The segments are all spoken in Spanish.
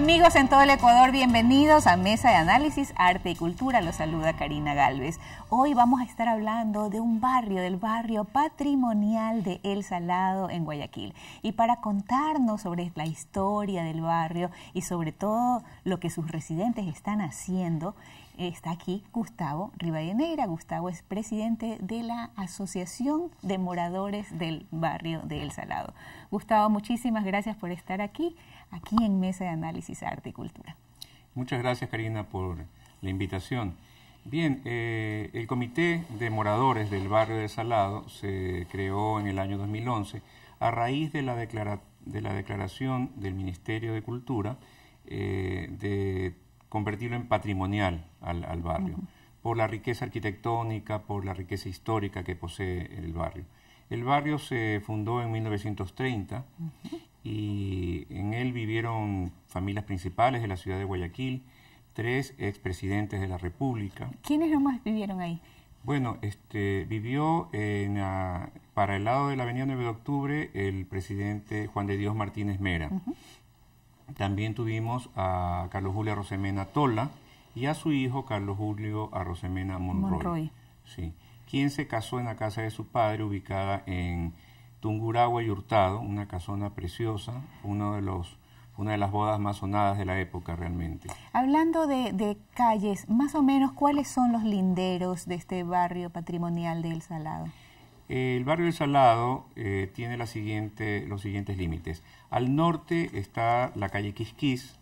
Amigos en todo el Ecuador, bienvenidos a Mesa de Análisis, Arte y Cultura. Los saluda Karina Galvez. Hoy vamos a estar hablando de un barrio, del barrio patrimonial de El Salado en Guayaquil. Y para contarnos sobre la historia del barrio y sobre todo lo que sus residentes están haciendo, Está aquí Gustavo Rivadeneira. Gustavo es presidente de la Asociación de Moradores del Barrio de El Salado. Gustavo, muchísimas gracias por estar aquí, aquí en Mesa de Análisis Arte y Cultura. Muchas gracias, Karina, por la invitación. Bien, eh, el Comité de Moradores del Barrio de Salado se creó en el año 2011 a raíz de la, de la declaración del Ministerio de Cultura eh, de convertirlo en patrimonial al, barrio, por la riqueza arquitectónica, por la riqueza histórica que posee el barrio. El barrio se fundó en 1930 y en él vivieron familias principales de la ciudad de Guayaquil, tres expresidentes de la República. ¿Quiénes nomás vivieron ahí? Bueno, este, vivió para el lado de la Avenida 9 de Octubre el presidente Juan de Dios Martínez Mera. También tuvimos a Carlos Julio Arrosemena Tola y a su hijo Carlos Julio Arrosemena Monroy. Sí, quien se casó en la casa de su padre ubicada en Tunguragua y Hurtado, una casona preciosa, uno de los una de las bodas más sonadas de la época realmente. Hablando de, de, calles, más o menos, ¿cuáles son los linderos de este barrio patrimonial de El Salado? El barrio del Salado eh, tiene los siguientes límites. Al norte está la calle Quisquis.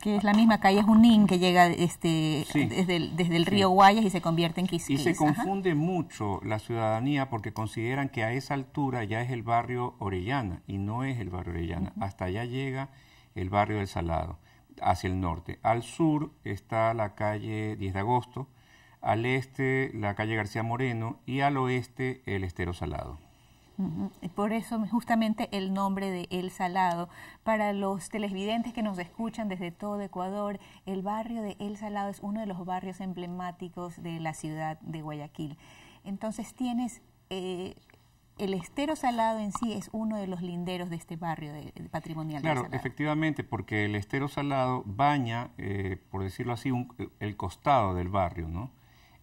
Que es la misma calle Junín que llega este, desde, el, río Guayas y se convierte en Quisquis. Y se confunde mucho la ciudadanía porque consideran que a esa altura ya es el barrio Orellana y no es el barrio Orellana. Hasta allá llega el barrio del Salado, hacia el norte. Al sur está la calle 10 de agosto al este la calle García Moreno y al oeste el Estero Salado. Por eso justamente el nombre de El Salado. Para los televidentes que nos escuchan desde todo Ecuador, el barrio de El Salado es uno de los barrios emblemáticos de la ciudad de Guayaquil. Entonces tienes, eh, el estero salado en sí es uno de los linderos de este barrio de, patrimonial. Claro, efectivamente, porque el estero salado baña, eh, por decirlo así, el costado del barrio, ¿no?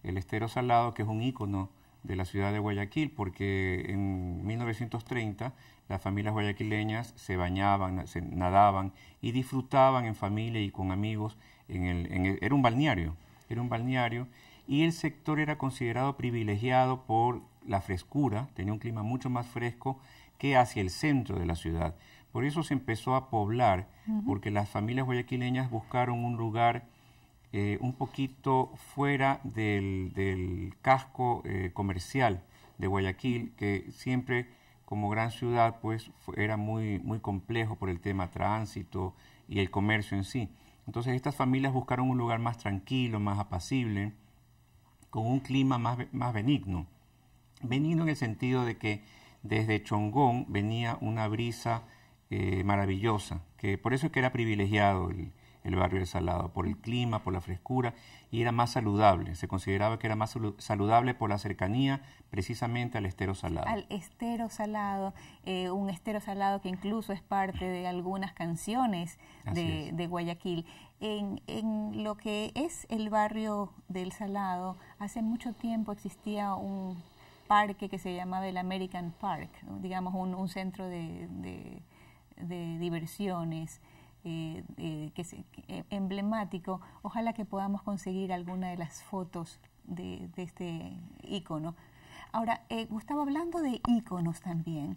el estero salado, que es un ícono de la ciudad de Guayaquil, porque en 1930 las familias guayaquileñas se bañaban, se nadaban y disfrutaban en familia y con amigos. En el, era un balneario, era un balneario, y el sector era considerado privilegiado por la frescura, tenía un clima mucho más fresco que hacia el centro de la ciudad. Por eso se empezó a poblar, porque las familias guayaquileñas buscaron un lugar eh, un poquito fuera del, casco eh, comercial de Guayaquil, que siempre como gran ciudad pues era muy, muy complejo por el tema tránsito y el comercio en sí. Entonces estas familias buscaron un lugar más tranquilo, más apacible, con un clima más, benigno. Benigno en el sentido de que desde Chongón venía una brisa eh, maravillosa, que por eso es que era privilegiado el, el barrio del Salado, por el clima, por la frescura, y era más saludable. Se consideraba que era más saludable por la cercanía precisamente al estero salado. Al estero salado, eh, un estero salado que incluso es parte de algunas canciones de, Guayaquil. En, lo que es el barrio del Salado, hace mucho tiempo existía un parque que se llamaba el American Park, digamos un, centro de, de diversiones. Eh, eh, que es eh, emblemático, ojalá que podamos conseguir alguna de las fotos de, de este icono. Ahora, Gustavo, hablando de iconos también,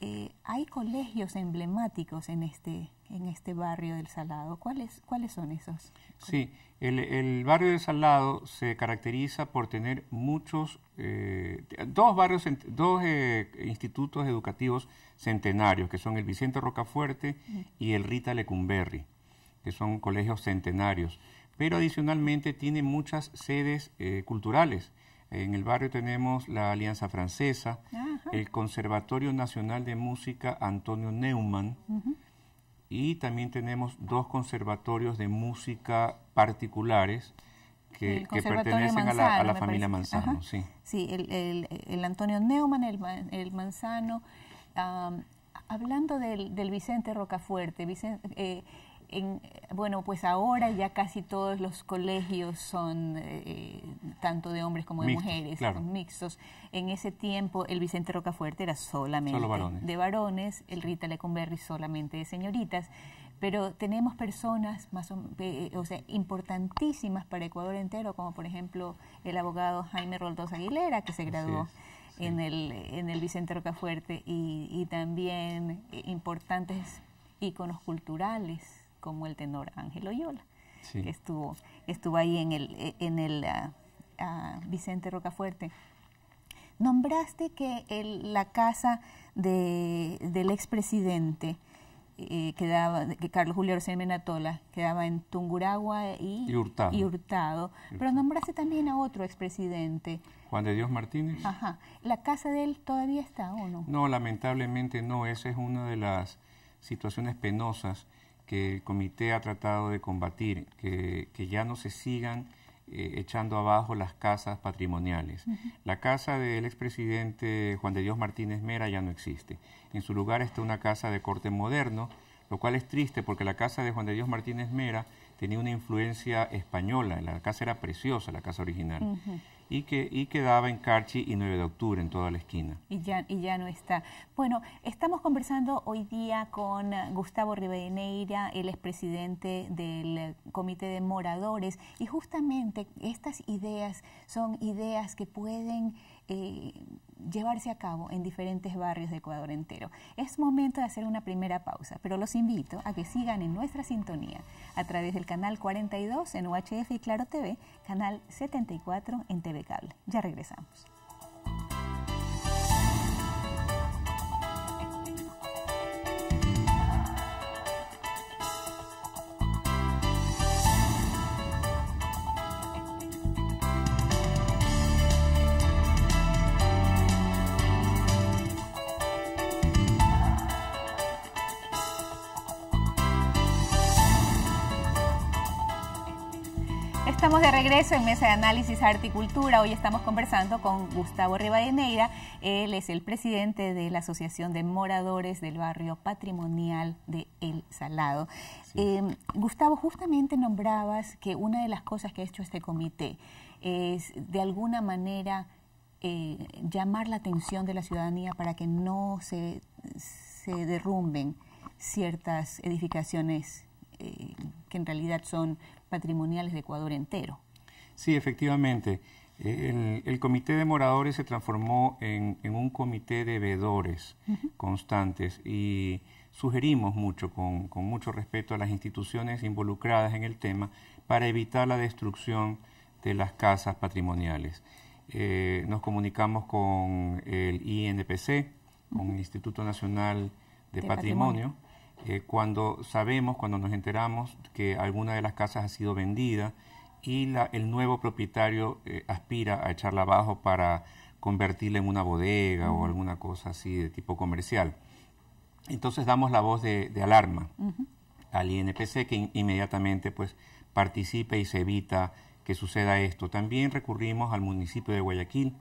eh, hay colegios emblemáticos en este, en este barrio del Salado. ¿Cuáles, cuáles son esos? Sí, el, barrio del Salado se caracteriza por tener muchos, eh, dos barrios, dos eh, institutos educativos centenarios, que son el Vicente Rocafuerte mm. y el Rita Lecumberri, que son colegios centenarios. Pero adicionalmente tiene muchas sedes culturales en el barrio tenemos la Alianza Francesa, el Conservatorio Nacional de Música Antonio Neumann y también tenemos dos conservatorios de música particulares que, pertenecen a la, familia Manzano. Sí, el, Antonio Neumann, el, el Manzano. hablando del, Vicente Rocafuerte, Vicente, eh, bueno, pues ahora ya casi todos los colegios son eh, tanto de hombres como de mujeres, son mixtos. En ese tiempo el Vicente Rocafuerte era solamente de varones, el Rita Lecumberri solamente de señoritas, pero tenemos personas más eh, eh, o, sea, importantísimas para Ecuador entero, como por ejemplo el abogado Jaime Roldós Aguilera, que se graduó. En, el, Vicente Rocafuerte y, y también importantes íconos culturales como el tenor Ángel Oyola, que estuvo, estuvo ahí en el, eh, en el ah, ah, Vicente Rocafuerte. Nombraste que el, la casa del expresidente eh, quedaba, que Carlos Julio Arce Menatola quedaba en Tunguragua y, Hurtado. y, Hurtado. Pero nombraste también a otro expresidente. Juan de Dios Martínez. Ajá. ¿La casa de él todavía está o no? No, lamentablemente no. Esa es una de las situaciones penosas que el comité ha tratado de combatir, que, ya no se sigan eh, echando abajo las casas patrimoniales. La casa del expresidente Juan de Dios Martínez Mera ya no existe. En su lugar está una casa de corte moderno, lo cual es triste porque la casa de Juan de Dios Martínez Mera tenía una influencia española, la casa era preciosa, la casa original y, que, y quedaba en Carchi y 9 de octubre en toda la esquina. Y ya, y ya no está. Bueno, estamos conversando hoy día con Gustavo él el expresidente del Comité de Moradores, y justamente estas ideas son ideas que pueden eh, llevarse a cabo en diferentes barrios de Ecuador entero. Es momento de hacer una primera pausa, pero los invito a que sigan en nuestra sintonía a través del canal 42 en UHF y Claro TV, canal 74 en TV Cable. Ya regresamos. de regreso en Mesa de Análisis Arte y Hoy estamos conversando con Gustavo Rivadeneira. Él es el presidente de la Asociación de Moradores del Barrio Patrimonial de El Salado. Eh, Gustavo, justamente nombrabas que una de las cosas que ha hecho este comité es, de alguna manera, eh, llamar la atención de la ciudadanía para que no se, se derrumben ciertas edificaciones eh, que en realidad son patrimoniales de Ecuador entero. Sí, efectivamente. Eh, el, comité de moradores se transformó en, un comité de veedores constantes y sugerimos mucho, con, mucho respeto a las instituciones involucradas en el tema, para evitar la destrucción de las casas patrimoniales. Eh, nos comunicamos con el INPC, con el Instituto Nacional de, Patrimonio, eh, cuando sabemos, cuando nos enteramos que alguna de las casas ha sido vendida y el nuevo propietario eh, aspira a echarla abajo para convertirla en una bodega o alguna cosa así de tipo comercial. Entonces damos la voz de, alarma al INPC que inmediatamente pues participe y se evita que suceda esto. También recurrimos al municipio de Guayaquil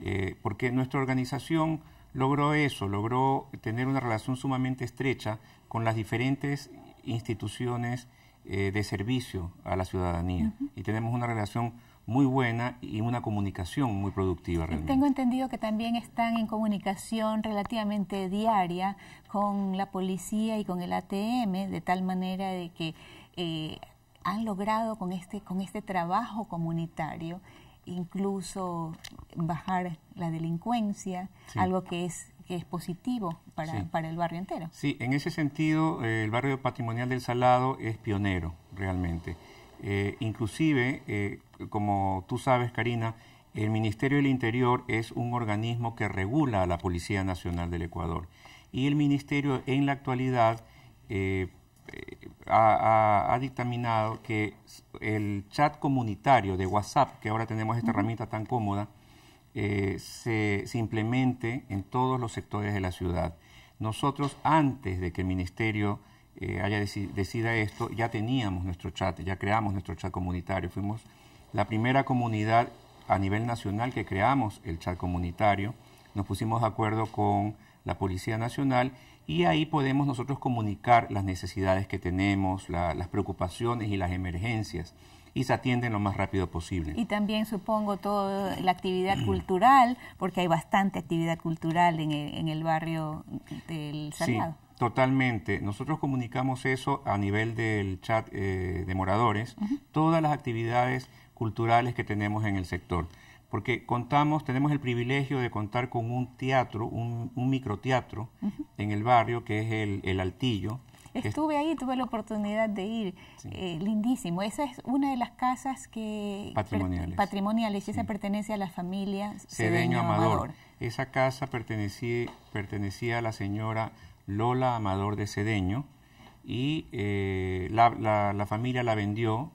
eh, porque nuestra organización logró eso, logró tener una relación sumamente estrecha con las diferentes instituciones eh, de servicio a la ciudadanía y tenemos una relación muy buena y una comunicación muy productiva realmente. Tengo entendido que también están en comunicación relativamente diaria con la policía y con el ATM, de tal manera de que eh, han logrado con este, con este trabajo comunitario incluso bajar la delincuencia, algo que es es positivo para, el barrio entero. Sí, en ese sentido, eh, el barrio patrimonial del Salado es pionero realmente. Eh, inclusive, eh, como tú sabes, Karina, el Ministerio del Interior es un organismo que regula a la Policía Nacional del Ecuador. Y el Ministerio en la actualidad ha, dictaminado que el chat comunitario de WhatsApp, que ahora tenemos esta herramienta tan cómoda, eh, se, implemente en todos los sectores de la ciudad. Nosotros, antes de que el Ministerio eh, haya decidido decida esto, ya teníamos nuestro chat, ya creamos nuestro chat comunitario. Fuimos la primera comunidad a nivel nacional que creamos el chat comunitario. Nos pusimos de acuerdo con la Policía Nacional y ahí podemos nosotros comunicar las necesidades que tenemos, las preocupaciones y las emergencias y se atienden lo más rápido posible. Y también supongo toda la actividad mm. cultural, porque hay bastante actividad cultural en el, barrio del Salado. Sí. Totalmente. Nosotros comunicamos eso a nivel del chat eh, de moradores, todas las actividades culturales que tenemos en el sector. Porque contamos, tenemos el privilegio de contar con un teatro, un, microteatro en el barrio, que es el Altillo, Estuve ahí, tuve la oportunidad de ir, eh, lindísimo. Esa es una de las casas que patrimoniales, patrimoniales y esa pertenece a la familia Cedeño, Amador. Esa casa pertenecía, pertenecía a la señora Lola Amador de Cedeño y eh, la, familia la vendió,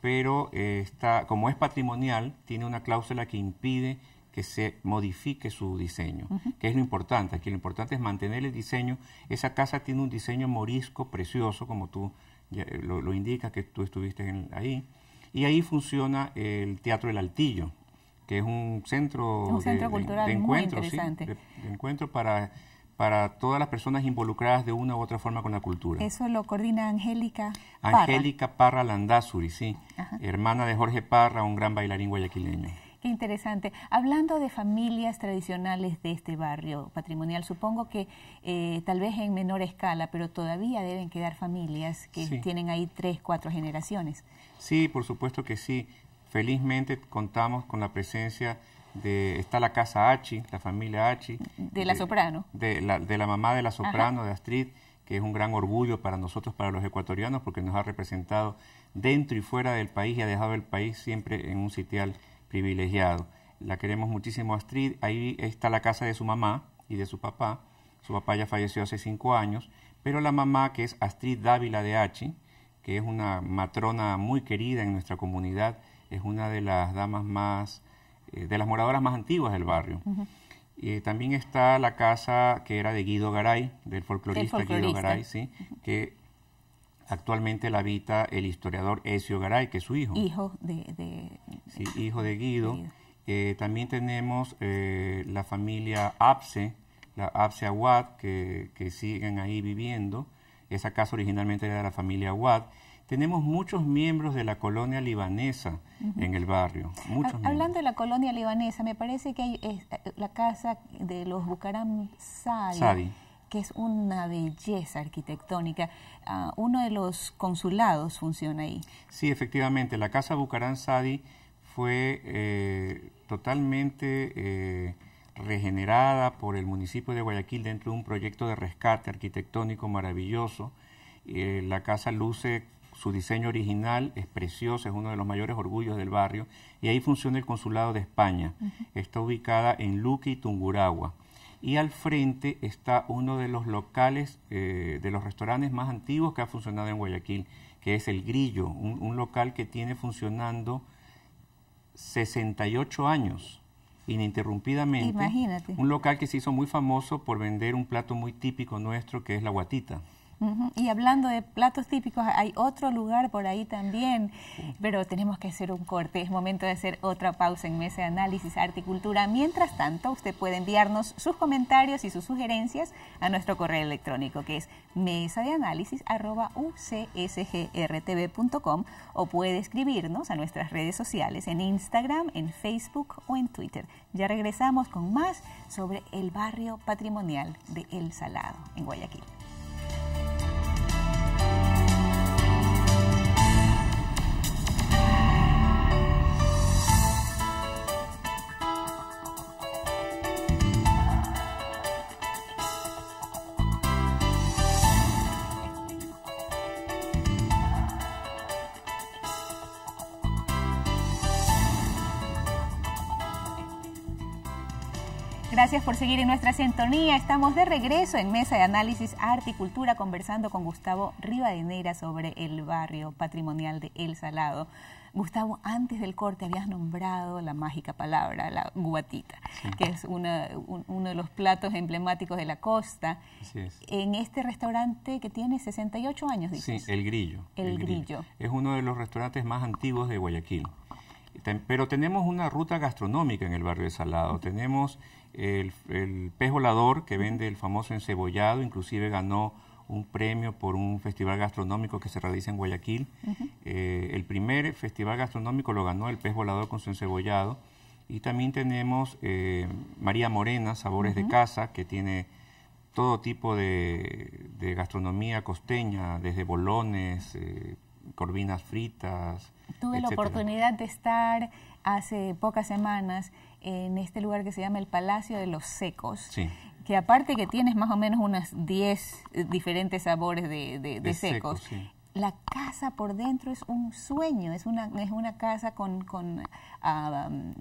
pero eh, está, como es patrimonial, tiene una cláusula que impide que se modifique su diseño, que es lo importante. Aquí lo importante es mantener el diseño. Esa casa tiene un diseño morisco precioso, como tú eh, lo, indicas, que tú estuviste ahí. Y ahí funciona el Teatro del Altillo, que es un centro, de, cultural encuentro, encuentro para para todas las personas involucradas de una u otra forma con la cultura. Eso lo coordina Angélica Parra. Angélica Parra Landazuri, sí, hermana de Jorge Parra, un gran bailarín guayaquileño interesante. Hablando de familias tradicionales de este barrio patrimonial, supongo que eh, tal vez en menor escala, pero todavía deben quedar familias que tienen ahí tres, cuatro generaciones. Sí, por supuesto que sí. Felizmente contamos con la presencia de, está la casa Hachi, la familia Hachi. De la soprano. De la, mamá de la soprano, de Astrid, que es un gran orgullo para nosotros, para los ecuatorianos, porque nos ha representado dentro y fuera del país y ha dejado el país siempre en un sitial privilegiado. La queremos muchísimo, Astrid. Ahí está la casa de su mamá y de su papá. Su papá ya falleció hace cinco años, pero la mamá, que es Astrid Dávila de H que es una matrona muy querida en nuestra comunidad, es una de las damas más, eh, de las moradoras más antiguas del barrio. Eh, también está la casa que era de Guido Garay, del folclorista, Guido Garay, ¿sí? que Actualmente la habita el historiador Ezio Garay, que es su hijo. Hijo de, hijo de Guido. Eh, también tenemos eh, la familia Apse, la Abse Awad, que, siguen ahí viviendo. Esa casa originalmente era de la familia Awad. Tenemos muchos miembros de la colonia libanesa en el barrio. Muchos hablando de la colonia libanesa, me parece que hay eh, la casa de los Bucaram Sadi que es una belleza arquitectónica. Ah, uno de los consulados funciona ahí. Sí, efectivamente, la Casa Bucarán Sadi fue eh, totalmente eh, regenerada por el municipio de Guayaquil dentro de un proyecto de rescate arquitectónico maravilloso. Eh, la casa luce su diseño original es precioso, es uno de los mayores orgullos del barrio, y ahí funciona el Consulado de España. Está ubicada en y Tunguragua y al frente está uno de los locales, eh, de los restaurantes más antiguos que ha funcionado en Guayaquil, que es El Grillo, un, un local que tiene funcionando 68 años ininterrumpidamente. Un local que se hizo muy famoso por vender un plato muy típico nuestro que es la guatita. Y hablando de platos típicos, hay otro lugar por ahí también, pero tenemos que hacer un corte. Es momento de hacer otra pausa en Mesa de Análisis, Arte Cultura. Mientras tanto, usted puede enviarnos sus comentarios y sus sugerencias a nuestro correo electrónico, que es mesa de análisis o puede escribirnos a nuestras redes sociales en Instagram, en Facebook o en Twitter. Ya regresamos con más sobre el barrio patrimonial de El Salado, en Guayaquil. Gracias por seguir en nuestra sintonía. Estamos de regreso en Mesa de Análisis Arte y Cultura conversando con Gustavo Rivadeneira sobre el barrio patrimonial de El Salado. Gustavo, antes del corte habías nombrado la mágica palabra, la guatita, que es uno de los platos emblemáticos de la costa. Así es. En este restaurante que tiene 68 años, dices. Sí, El Grillo. El, grillo. Es uno de los restaurantes más antiguos de Guayaquil. Pero tenemos una ruta gastronómica en el barrio de Salado. Tenemos el, pez volador que vende el famoso encebollado, inclusive ganó un premio por un festival gastronómico que se realiza en Guayaquil. Eh, el primer festival gastronómico lo ganó el pez volador con su encebollado. Y también tenemos eh, María Morena, Sabores de Casa, que tiene todo tipo de, gastronomía costeña, desde bolones, eh, corvinas fritas. Tuve la oportunidad de estar hace pocas semanas en este lugar que se llama el Palacio de los Secos. Que aparte que tienes más o menos unas 10 eh, diferentes sabores de, secos, la casa por dentro es un sueño, es una, es una casa con,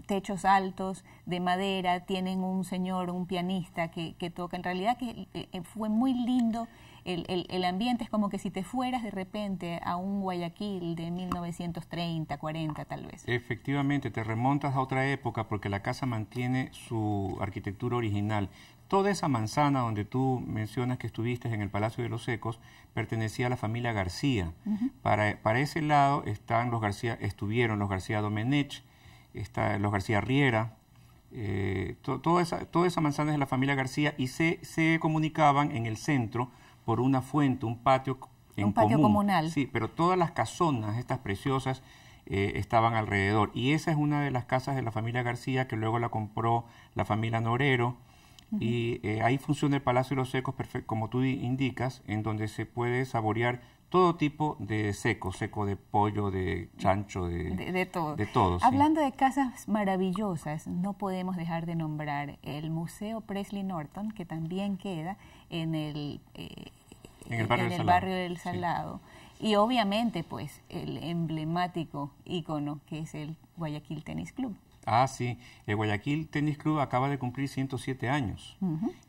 techos altos de madera, tienen un señor, un pianista que, toca, en realidad que eh, eh, fue muy lindo el, ambiente es como que si te fueras de repente a un Guayaquil de 1930, 40 tal vez. Efectivamente, te remontas a otra época porque la casa mantiene su arquitectura original. Toda esa manzana donde tú mencionas que estuviste en el Palacio de los Secos pertenecía a la familia García. para, ese lado están los García, estuvieron los García Domenech, está, los García Riera, eh, toda, esa, manzana es de la familia García y se comunicaban en el centro por una fuente, un patio un patio común. comunal. Sí, pero todas las casonas, estas preciosas, eh, estaban alrededor. Y esa es una de las casas de la familia García, que luego la compró la familia Norero. Y eh, ahí funciona el Palacio de los Secos, como tú indicas, en donde se puede saborear todo tipo de seco, seco de pollo, de chancho, de, de, todo. De Hablando de casas maravillosas, no podemos dejar de nombrar el Museo Presley Norton, que también queda, eh, en el, barrio, del, Salado. Y obviamente, pues, el emblemático ícono que es el Guayaquil Tennis Club. Ah, sí. El Guayaquil Tennis Club acaba de cumplir 107 años.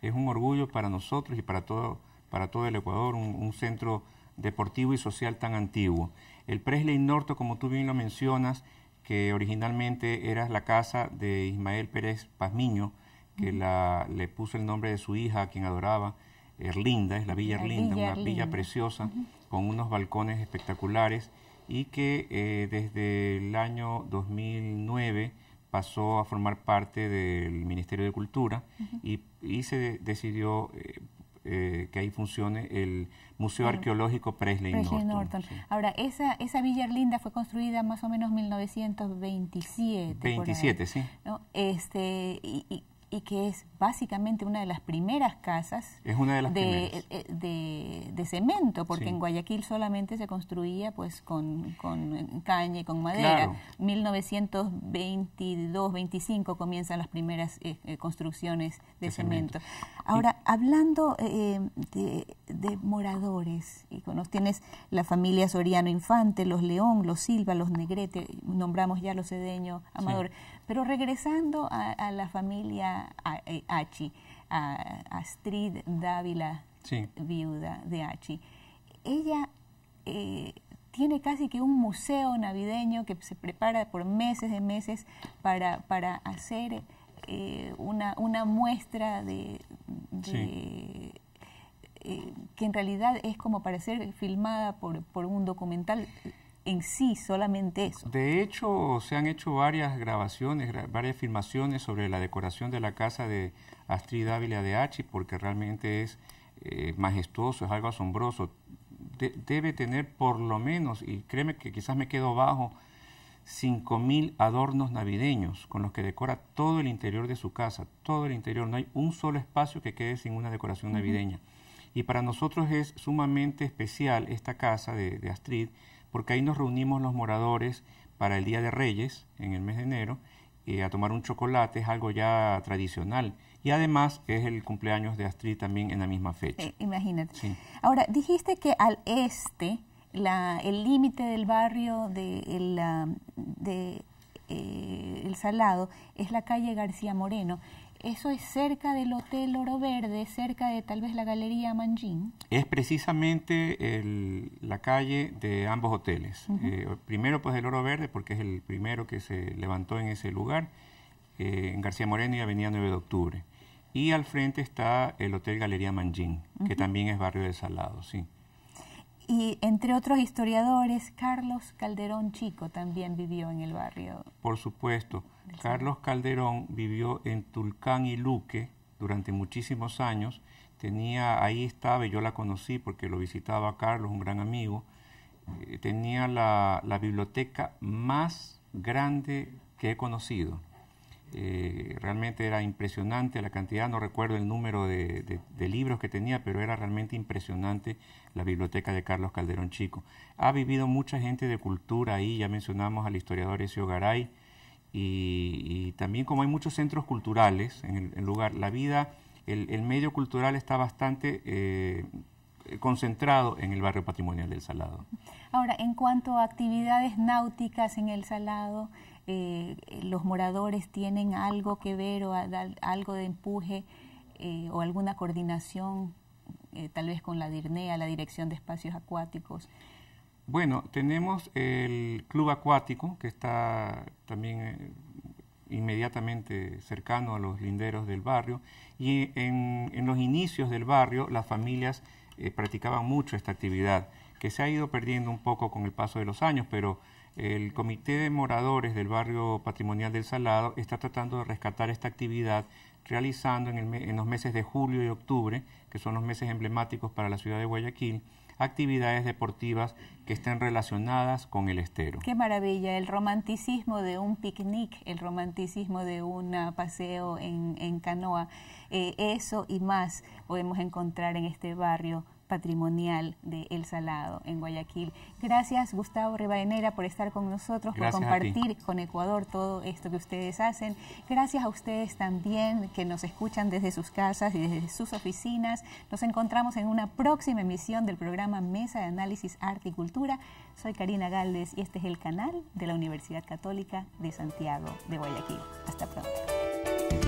Es un orgullo para nosotros y para todo, para todo el Ecuador, un, centro deportivo y social tan antiguo. El Presley Norto, como tú bien lo mencionas, que originalmente era la casa de Ismael Pérez Pazmiño, que le puso el nombre de su hija, a quien adoraba, Erlinda, es la Villa Erlinda, una villa preciosa, con unos balcones espectaculares y que eh, desde el año 2009 pasó a formar parte del Ministerio de Cultura y, se decidió eh, eh, que ahí funcione el Museo Arqueológico Presley, Norton. Ahora, esa, esa Villa Erlinda fue construida más o menos en 1927. 27, sí. Este, y, y que es básicamente una de las primeras casas es una de, eh, eh, cemento, porque en Guayaquil solamente se construía pues con, con caña y con madera. 1922-25 comienzan las primeras eh, construcciones de, cemento. Ahora, hablando eh, de, moradores, y tienes la familia Soriano Infante, los León, los Silva, los Negrete, nombramos ya los sedeños Amador. Pero regresando a, la familia eh, Hachi, a, Astrid Dávila, viuda de Hachi, ella eh, tiene casi que un museo navideño que se prepara por meses y meses para, para hacer eh, una, muestra de, que en realidad es como para ser filmada por, por un documental en sí solamente eso. De hecho, se han hecho varias grabaciones, varias filmaciones sobre la decoración de la casa de Astrid Ávila de Hachi, porque realmente es eh, majestuoso, es algo asombroso. debe tener por lo menos, y créeme que quizás me quedo bajo, 5.000 adornos navideños con los que decora todo el interior de su casa, todo el interior. No hay un solo espacio que quede sin una decoración navideña. Y para nosotros es sumamente especial esta casa de Astrid, porque ahí nos reunimos los moradores para el Día de Reyes, en el mes de enero, eh, a tomar un chocolate, es algo ya tradicional. Y además es el cumpleaños de Astrid también en la misma fecha. Eh, imagínate. Ahora, dijiste que al este, el límite del barrio de, eh, el Salado es la calle García Moreno. Eso es cerca del Hotel Oro Verde, cerca de tal vez la Galería Manjín. Es precisamente la calle de ambos hoteles. Eh, primero pues el Oro Verde, porque es el primero que se levantó en ese lugar, eh, en García Moreno y Avenida 9 de Octubre. Y al frente está el Hotel Galería Manjín, que también es barrio de Salado, sí. Y entre otros historiadores, Carlos Calderón Chico también vivió en el barrio. Por supuesto, Carlos Calderón vivió en Tulcán y Luque durante muchísimos años. Tenía, ahí estaba, y yo la conocí porque lo visitaba Carlos, un gran amigo. Eh, tenía la biblioteca más grande que he conocido. Eh, realmente era impresionante la cantidad, no recuerdo el número de, libros que tenía, pero era realmente impresionante la biblioteca de Carlos Calderón Chico. Ha vivido mucha gente de cultura ahí, ya mencionamos al historiador Ezio Garay, y, también como hay muchos centros culturales en el, lugar, la vida, el, medio cultural está bastante eh, eh, concentrado en el barrio patrimonial del Salado. Ahora, en cuanto a actividades náuticas en el Salado, eh, ¿los moradores tienen algo que ver o algo de empuje eh, o alguna coordinación tal vez con la DIRNEA, la Dirección de Espacios Acuáticos? Bueno, tenemos el Club Acuático, que está también inmediatamente cercano a los linderos del barrio, y en los inicios del barrio las familias eh, practicaban mucho esta actividad, que se ha ido perdiendo un poco con el paso de los años, pero el Comité de Moradores del Barrio Patrimonial del Salado está tratando de rescatar esta actividad realizando en, en los meses de julio y octubre, que son los meses emblemáticos para la ciudad de Guayaquil, actividades deportivas que estén relacionadas con el estero. Qué maravilla, el romanticismo de un picnic, el romanticismo de un paseo en, canoa, eh, eso y más podemos encontrar en este barrio patrimonial de El Salado en Guayaquil. Gracias Gustavo Rivadeneira por estar con nosotros, por compartir con Ecuador todo esto que ustedes hacen. Gracias a ustedes también que nos escuchan desde sus casas y desde sus oficinas. Nos encontramos en una próxima emisión del programa Mesa de Análisis Arte y Cultura. Soy Karina Galdes y este es el canal de la Universidad Católica de Santiago de Guayaquil. Hasta pronto.